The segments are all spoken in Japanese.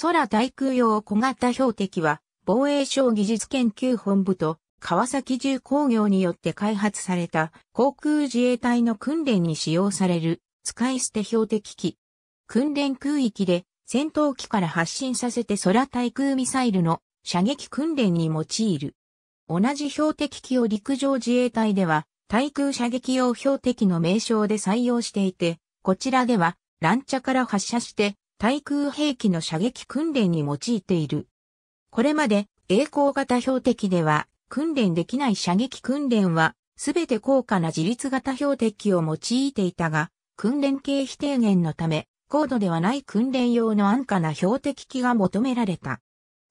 空対空用小型標的は、防衛省技術研究本部と川崎重工業によって開発された航空自衛隊の訓練に使用される使い捨て標的機。訓練空域で戦闘機から発進させて空対空ミサイルの射撃訓練に用いる。同じ標的機を陸上自衛隊では対空射撃用標的の名称で採用していて、こちらでは、ランチャから発射して対空兵器の射撃訓練に用いている。これまで栄光型標的では訓練できない射撃訓練はすべて高価な自立型標的を用いていたが、訓練経費低減のため、高度ではない訓練用の安価な標的機が求められた。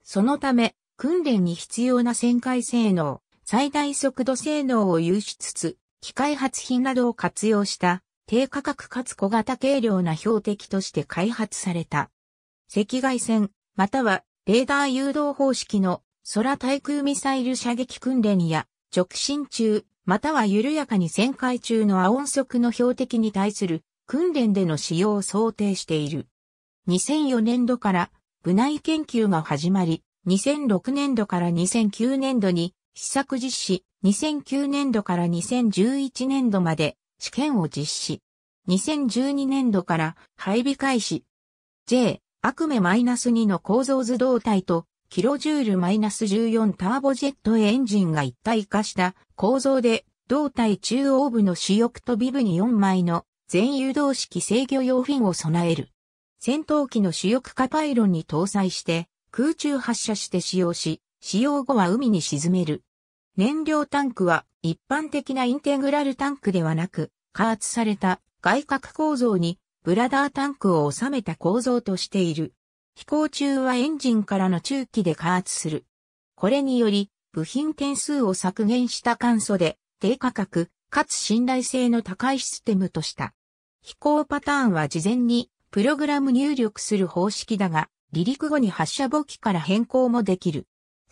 そのため、訓練に必要な旋回性能、最大速度性能を有しつつ、機械発品などを活用した低価格かつ小型軽量な標的として開発された。赤外線、またはレーダー誘導方式の空対空ミサイル射撃訓練や直進中、または緩やかに旋回中の亜音速の標的に対する訓練での使用を想定している。2004年度から部内研究が始まり、2006年度から2009年度に試作実施、2009年度から2011年度まで試験を実施。2012年度から配備開始。J、アクメ -2 の構造図動体と、キロジュール -14 ターボジェットエンジンが一体化した構造で、胴体中央部の主翼とビブに4枚の全誘導式制御用フィンを備える。戦闘機の主翼カパイロンに搭載して空中発射して使用し、使用後は海に沈める。燃料タンクは一般的なインテグラルタンクではなく、加圧された外角構造にブラダータンクを収めた構造としている。飛行中はエンジンからの中期で加圧する。これにより、部品点数を削減した簡素で、低価格、かつ信頼性の高いシステムとした。飛行パターンは事前にプログラム入力する方式だが、離陸後に発射簿記から変更もできる。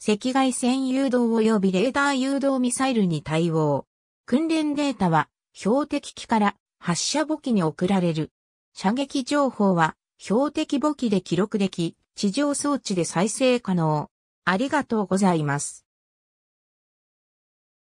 赤外線誘導及びレーダー誘導ミサイルに対応。訓練データは標的機から発射簿記に送られる。射撃情報は標的簿記で記録でき、地上装置で再生可能。ありがとうございます。